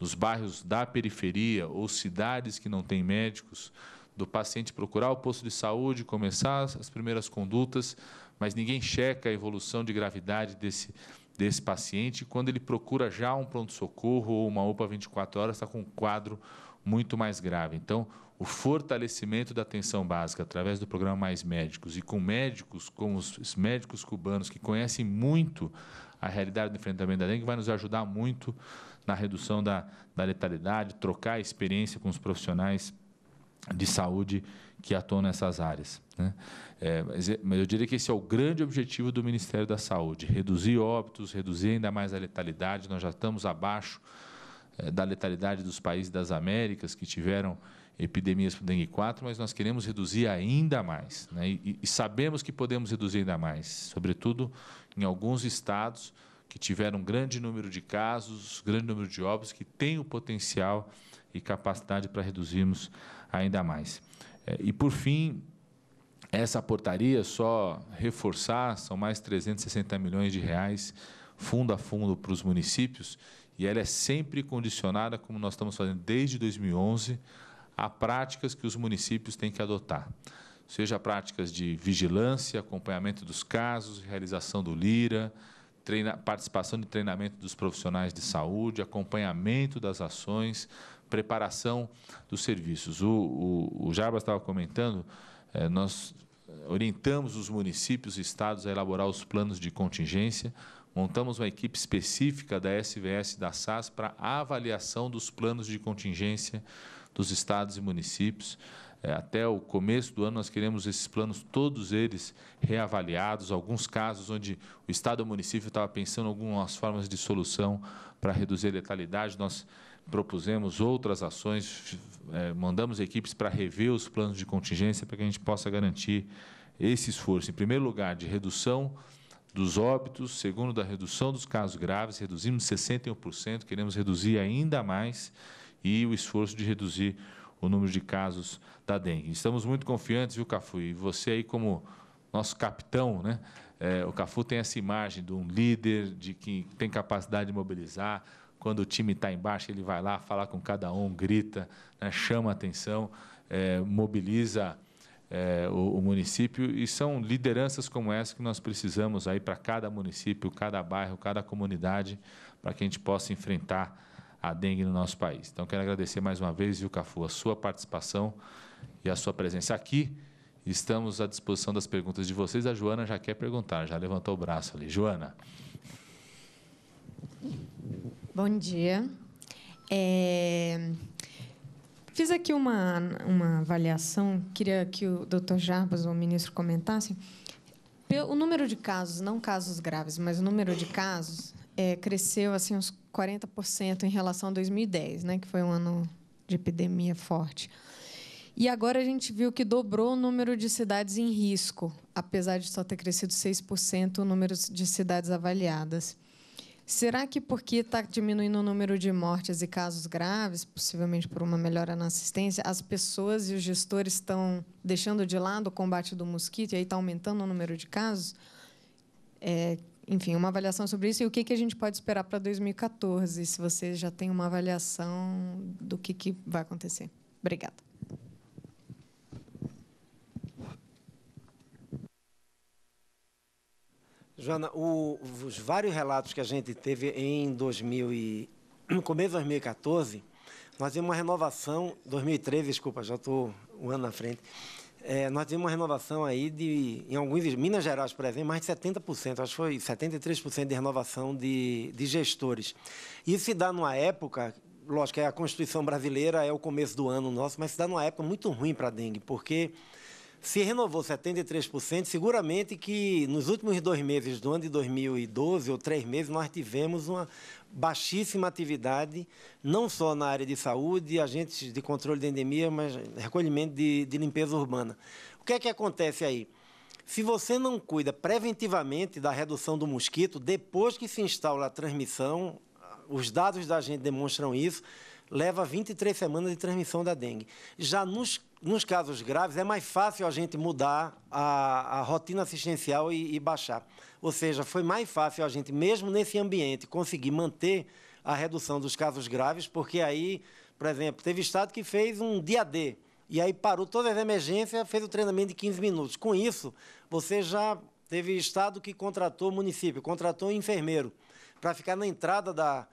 nos bairros da periferia ou cidades que não têm médicos, do paciente procurar o posto de saúde, começar as primeiras condutas, mas ninguém checa a evolução de gravidade desse, desse paciente. Quando ele procura já um pronto-socorro ou uma UPA 24 horas, está com um quadro muito mais grave. Então, o fortalecimento da atenção básica através do programa Mais Médicos e com médicos como os médicos cubanos que conhecem muito a realidade do enfrentamento da dengue vai nos ajudar muito na redução da, da letalidade, trocar a experiência com os profissionais de saúde que atuam nessas áreas. Né? É, mas, é, eu diria que esse é o grande objetivo do Ministério da Saúde: reduzir óbitos, reduzir ainda mais a letalidade. Nós já estamos abaixo é, da letalidade dos países das Américas que tiveram epidemias para dengue 4, mas nós queremos reduzir ainda mais. Né? E, e, sabemos que podemos reduzir ainda mais, sobretudo em alguns estados que tiveram um grande número de casos, grande número de óbitos, que têm o potencial e capacidade para reduzirmos ainda mais. É, e, por fim, essa portaria, só reforçar, são mais 360 milhões de reais, fundo a fundo, para os municípios, e ela é sempre condicionada, como nós estamos fazendo desde 2011, a práticas que os municípios têm que adotar, seja práticas de vigilância, acompanhamento dos casos, realização do LIRA, treina, participação de treinamento dos profissionais de saúde, acompanhamento das ações, preparação dos serviços. O, o, o Jarbas estava comentando, é, nós orientamos os municípios e estados a elaborar os planos de contingência, montamos uma equipe específica da SVS e da SAS para avaliação dos planos de contingência dos estados e municípios. É, até o começo do ano, nós queremos esses planos, todos eles reavaliados. Alguns casos onde o Estado ou o município estava pensando em algumas formas de solução para reduzir a letalidade, nós propusemos outras ações, é, mandamos equipes para rever os planos de contingência para que a gente possa garantir esse esforço, em primeiro lugar, de redução dos óbitos, segundo, da redução dos casos graves, reduzimos 61%, queremos reduzir ainda mais e o esforço de reduzir o número de casos da dengue. Estamos muito confiantes, viu, Cafu? E você aí como nosso capitão, né? É, o Cafu tem essa imagem de um líder, de que tem capacidade de mobilizar. Quando o time está embaixo, ele vai lá falar com cada um, grita, né? chama atenção, é, mobiliza é, o, o, município. E são lideranças como essa que nós precisamos aí para cada município, cada bairro, cada comunidade, para que a gente possa enfrentar a dengue no nosso país. Então, quero agradecer mais uma vez, viu, Cafu, a sua participação e a sua presença aqui. Estamos à disposição das perguntas de vocês. A Joana já quer perguntar, já levantou o braço ali. Joana. Bom dia. É... Fiz aqui uma, uma avaliação, queria que o doutor Jarbas, o ministro, comentasse. O número de casos, não casos graves, mas o número de casos é, cresceu assim uns 40% em relação a 2010, né, que foi um ano de epidemia forte. E agora a gente viu que dobrou o número de cidades em risco, apesar de só ter crescido 6% o número de cidades avaliadas. Será que porque está diminuindo o número de mortes e casos graves, possivelmente por uma melhora na assistência, as pessoas e os gestores estão deixando de lado o combate do mosquito e aí está aumentando o número de casos? É, enfim, uma avaliação sobre isso e o que, que a gente pode esperar para 2014, se você já tem uma avaliação do que, que vai acontecer. Obrigada. Joana, o, os vários relatos que a gente teve em 2000 e, no começo de 2014, nós vimos uma renovação, 2013, desculpa, já estou um ano na frente, é, nós tivemos uma renovação aí de, em alguns, Minas Gerais, por exemplo, mais de 70%, acho que foi 73% de renovação de, de gestores. Isso se dá numa época, lógico, é a Constituição brasileira é o começo do ano nosso, mas se dá numa época muito ruim para a dengue, porque se renovou 73%, seguramente que nos últimos dois meses do ano de 2012, ou três meses, nós tivemos uma baixíssima atividade, não só na área de saúde, agentes de controle de endemia, mas recolhimento de, de limpeza urbana. O que é que acontece aí? Se você não cuida preventivamente da redução do mosquito, depois que se instala a transmissão, os dados da gente demonstram isso, leva 23 semanas de transmissão da dengue. Já nos, nos casos graves, é mais fácil a gente mudar a, a rotina assistencial e, e baixar. Ou seja, foi mais fácil a gente, mesmo nesse ambiente, conseguir manter a redução dos casos graves, porque aí, por exemplo, teve estado que fez um dia D. E aí parou todas as emergências, fez o treinamento de 15 minutos. Com isso, você já teve estado que contratou município, contratou enfermeiro para ficar na entrada da,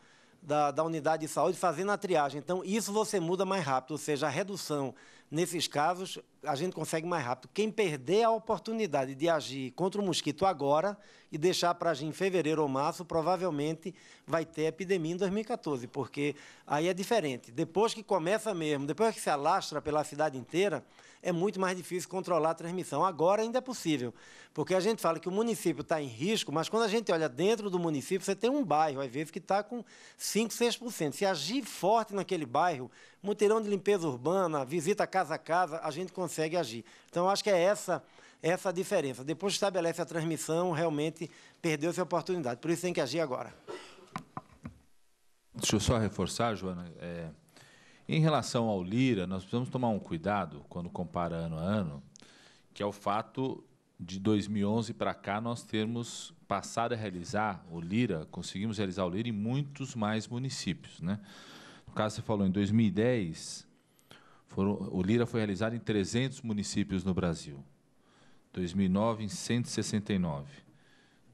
da, da unidade de saúde fazendo a triagem. Então, isso você muda mais rápido, ou seja, a redução nesses casos a gente consegue mais rápido. Quem perder a oportunidade de agir contra o mosquito agora e deixar para agir em fevereiro ou março, provavelmente vai ter epidemia em 2014, porque aí é diferente. Depois que começa mesmo, depois que se alastra pela cidade inteira, é muito mais difícil controlar a transmissão. Agora ainda é possível, porque a gente fala que o município está em risco, mas quando a gente olha dentro do município, você tem um bairro, às vezes, que está com 5%, 6%. Se agir forte naquele bairro, mutirão de limpeza urbana, visita casa a casa, a gente consegue agir. Então, acho que é essa essa diferença. Depois que estabelece a transmissão, realmente perdeu-se a oportunidade. Por isso tem que agir agora. Deixa eu só reforçar, Joana. É... Em relação ao Lira, nós precisamos tomar um cuidado quando compara ano a ano, que é o fato de 2011 para cá nós termos passado a realizar o Lira, conseguimos realizar o Lira em muitos mais municípios. Né? No caso, você falou em 2010, foram, o Lira foi realizado em 300 municípios no Brasil. 2009 em 169.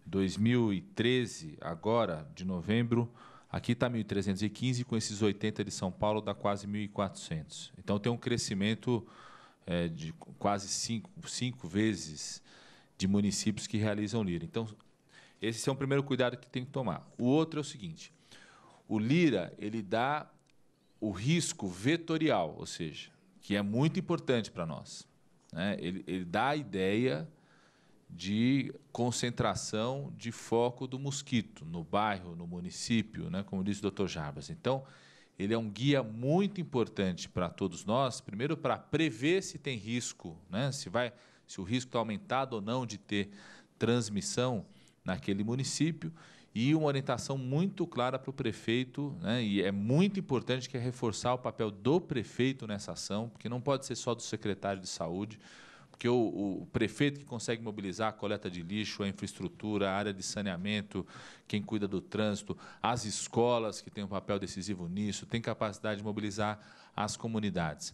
2013, agora, de novembro, Aqui está 1.315, com esses 80 de São Paulo dá quase 1.400. Então tem um crescimento é, de quase cinco, cinco vezes de municípios que realizam Lira. Então, esse é um primeiro cuidado que tem que tomar. O outro é o seguinte: o Lira ele dá o risco vetorial, ou seja, que é muito importante para nós. Né? Ele, ele dá a ideia de concentração de foco do mosquito no bairro, no município, né, como disse o Dr. Jarbas. Então, ele é um guia muito importante para todos nós, primeiro para prever se tem risco, né, se, vai, se o risco está aumentado ou não de ter transmissão naquele município, e uma orientação muito clara para o prefeito, né, e é muito importante que é reforçar o papel do prefeito nessa ação, porque não pode ser só do secretário de saúde, porque o, o, prefeito que consegue mobilizar a coleta de lixo, a infraestrutura, a área de saneamento, quem cuida do trânsito, as escolas que têm um papel decisivo nisso, tem capacidade de mobilizar as comunidades.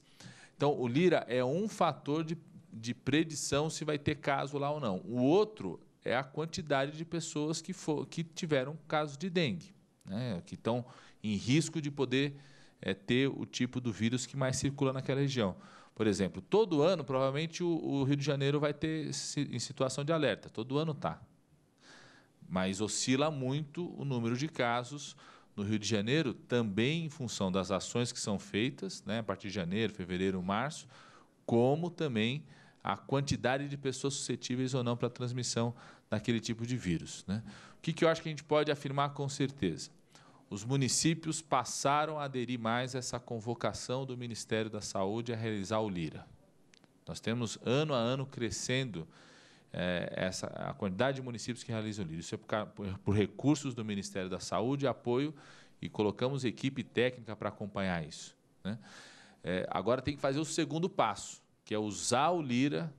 Então, o Lira é um fator de, de predição se vai ter caso lá ou não. O outro é a quantidade de pessoas que, for, que tiveram caso de dengue, né, que estão em risco de poder é, ter o tipo do vírus que mais circula naquela região. Por exemplo, todo ano, provavelmente, o, Rio de Janeiro vai ter em situação de alerta. Todo ano está. Mas oscila muito o número de casos no Rio de Janeiro, também em função das ações que são feitas, né, a partir de janeiro, fevereiro, março, como também a quantidade de pessoas suscetíveis ou não para a transmissão daquele tipo de vírus. Né? O que, que eu acho que a gente pode afirmar com certeza? os municípios passaram a aderir mais a essa convocação do Ministério da Saúde a realizar o Lira. Nós temos ano a ano crescendo é, essa, a quantidade de municípios que realizam o Lira. Isso é por, por recursos do Ministério da Saúde, apoio e colocamos equipe técnica para acompanhar isso. Né? É, agora tem que fazer o segundo passo, que é usar o Lira.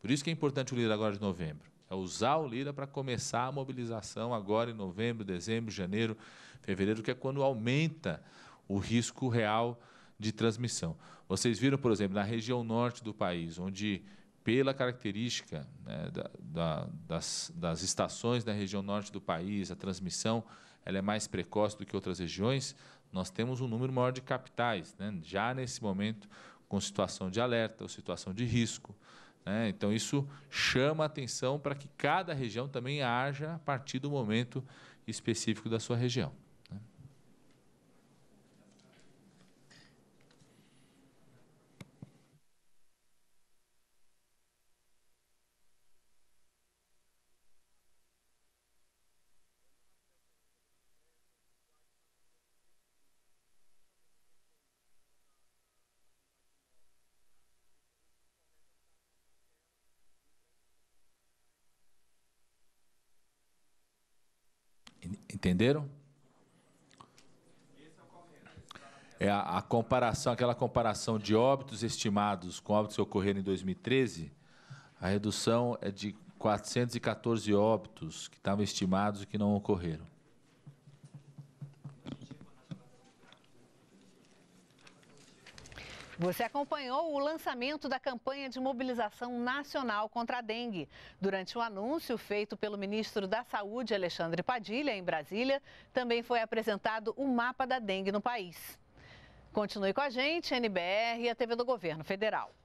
Por isso que é importante o Lira agora de novembro. É usar o Lira para começar a mobilização agora em novembro, dezembro, janeiro, fevereiro, que é quando aumenta o risco real de transmissão. Vocês viram, por exemplo, na região norte do país, onde, pela característica né, da, da, das, das, estações da região norte do país, a transmissão ela é mais precoce do que outras regiões, nós temos um número maior de capitais, né, já nesse momento, com situação de alerta ou situação de risco. Né, então, isso chama a atenção para que cada região também haja a partir do momento específico da sua região. Entenderam? É a, a, comparação, aquela comparação de óbitos estimados com óbitos que ocorreram em 2013, a redução é de 414 óbitos que estavam estimados e que não ocorreram. Você acompanhou o lançamento da campanha de mobilização nacional contra a dengue. Durante o um anúncio feito pelo ministro da Saúde, Alexandre Padilha, em Brasília, também foi apresentado o mapa da dengue no país. Continue com a gente, NBR e a TV do Governo Federal.